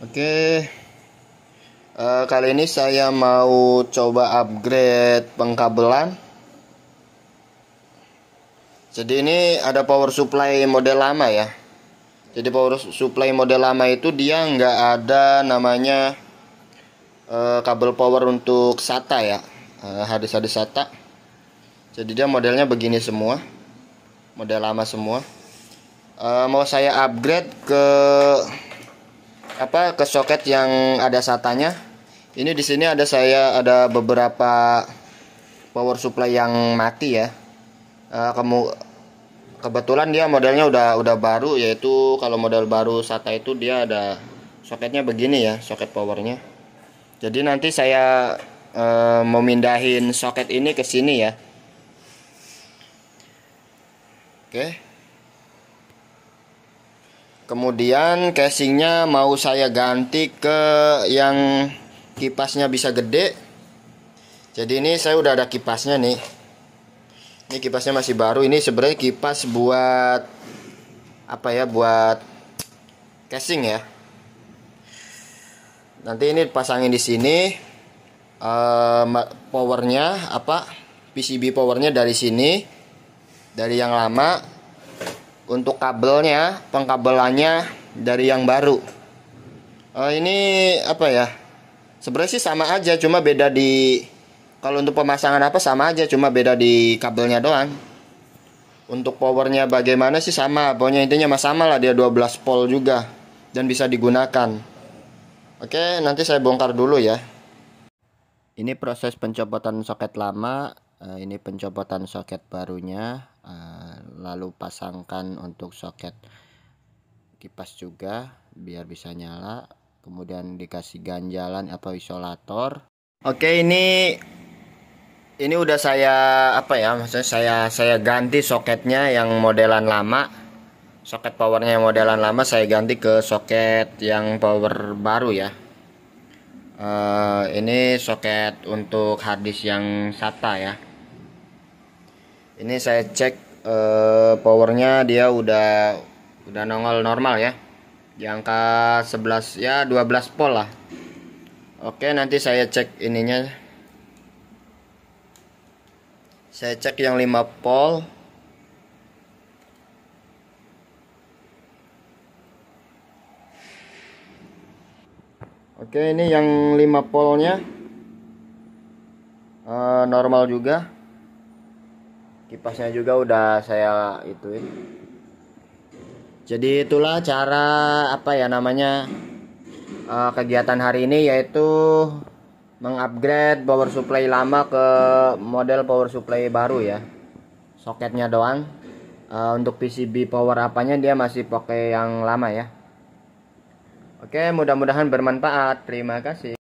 Oke, uh, kali ini saya mau coba upgrade pengkabelan. Jadi ini ada power supply model lama ya. Jadi power supply model lama itu dia nggak ada namanya uh, kabel power untuk SATA ya, hadis eh, hadis-hadis SATA. Jadi dia modelnya begini semua, model lama semua. Uh, mau saya upgrade ke apa ke soket yang ada satanya ini di sini ada saya ada beberapa power supply yang mati ya eh, kamu kebetulan dia modelnya udah udah baru yaitu kalau model baru SATA itu dia ada soketnya begini ya soket powernya jadi nanti saya e, eh, memindahin soket ini ke sini ya oke okay kemudian casingnya mau saya ganti ke yang kipasnya bisa gede jadi ini saya udah ada kipasnya nih ini kipasnya masih baru ini sebenarnya kipas buat apa ya buat casing ya nanti ini pasangin di sini uh, powernya apa PCB powernya dari sini dari yang lama untuk kabelnya pengkabelannya dari yang baru uh, ini apa ya sebenarnya sih sama aja cuma beda di kalau untuk pemasangan apa sama aja cuma beda di kabelnya doang untuk powernya bagaimana sih sama pokoknya intinya sama lah dia 12 volt juga dan bisa digunakan oke nanti saya bongkar dulu ya ini proses pencopotan soket lama eh, ini pencopotan soket barunya eh, lalu pasangkan untuk soket kipas juga biar bisa nyala kemudian dikasih ganjalan atau isolator oke ini ini udah saya apa ya maksudnya saya saya ganti soketnya yang modelan lama soket powernya yang modelan lama saya ganti ke soket yang power baru ya uh, ini soket untuk harddisk yang SATA ya ini saya cek uh, powernya dia udah udah nongol normal ya di angka 11 ya 12 volt lah oke nanti saya cek ininya saya cek yang 5 volt oke ini yang 5 voltnya uh, eh, normal juga kipasnya juga udah saya ituin jadi itulah cara apa ya namanya uh, kegiatan hari ini yaitu mengupgrade power supply lama ke model power supply baru ya soketnya doang uh, untuk PCB power apanya dia masih pakai yang lama ya Oke, mudah-mudahan bermanfaat. Terima kasih.